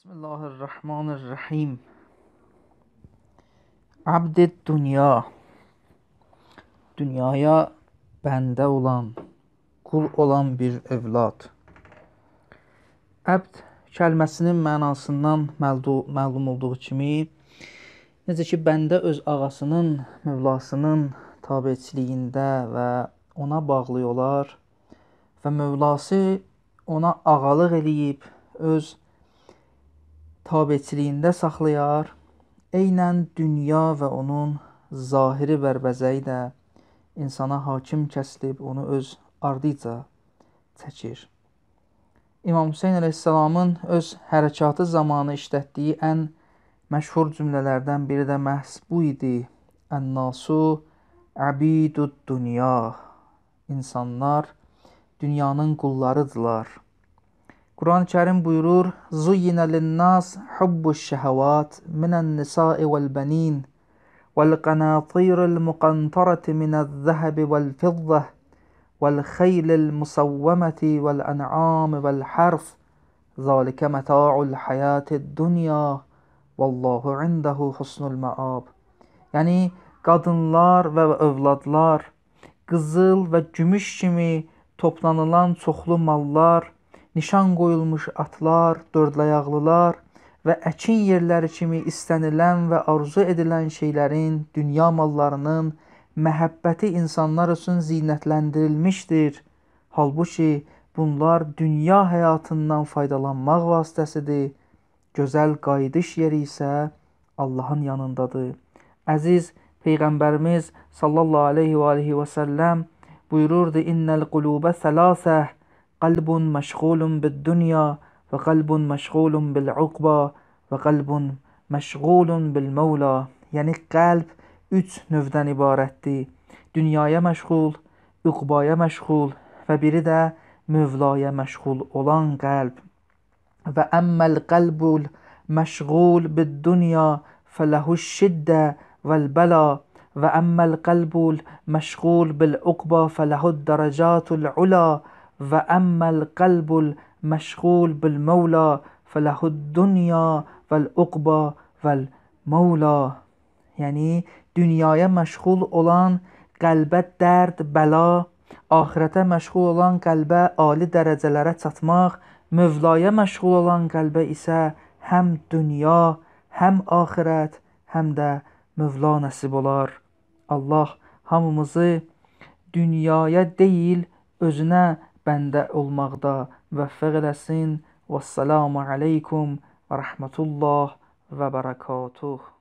بسم الله الرحمن الرحیم Abd dünya Dünyaya bəndə olan, qul olan bir övlad. Abd kəlməsinin mənasından məlum olduğu kimi, necə ki, bəndə öz ağasının, Mövlasının tabeçiliyində və ona bağlı olar və Mövlası ona ağalıq eləyib, öz tabeçiliyində saxlayar, eynən dünya və onun zahiri bərbəzəyi də insana hakim kəsilib onu öz ardıca çəkir. İmam Hüseyn əleyhissalamın öz hərəkatı zamanı işlətdiyi ən məşhur cümlələrdən biri də məhz bu idi. Ən-nasu abidud dunya. İnsanlar dünyanın qullarıdırlar. Kur'an-ı Kerim buyurur زُيِّنَ لِلنَّاسِ حُبُّ الشَّهَوَاتِ مِنَ النِّسَاءِ وَالْبَنِينَ والقناطير المقنطرة من الذهب والفضة والخيل المسومة والأنعام وَالْحَرْثِ ذلك متاع الحياة الدنيا Vallahu indehu husnul maab. Yani kadınlar ve övladlar, kızıl ve gümüş kimi toplanılan çoxlu mallar nişan qoyulmuş atlar, dördlayaqlılar və əkin yerləri kimi istənilən və arzu edilən şeylərin, dünya mallarının məhəbbəti insanlar üçün zinətləndirilmişdir. Halbuki bunlar dünya həyatından faydalanmaq vasitəsidir. Gözəl qayıdış yeri isə Allahın yanındadır. Əziz Peyğəmbərimiz sallallahu aleyhi və aleyhi və səlləm buyururdu: "İnnel qulube selaseh" قلب مشغول بالدنيا وقلب مشغول بالعقبى وقلب məşğulun bil Mevla, yəni qəlb 3 növdən ibarətdir. Dünyaya məşğul, uqbaya məşğul və biri də Mevlaya məşğul olan qəlb. Və əmməl qəlbul məşğul bid dunya fələhuş şiddə vəl bəla və əmməl qəlbul məşğul bil uqba fələhud dərəcatul ula və əmməl qəlbul məşğul bil məvla fələhud dünya vəl uqba vəl məvla. Yəni, dünyaya məşğul olan qəlbə dərd, bəla, axirətə məşğul olan qəlbə ali dərəcələrə çatmaq, Mövlaya məşğul olan qəlbə isə həm dünya, həm axirət, həm də Mövla nəsib olar. Allah hamımızı dünyaya deyil, özünə bəndə olmaqda müvəffəq eləsin. Və salamu aleykum və rəhmətullah və bərəkatuh.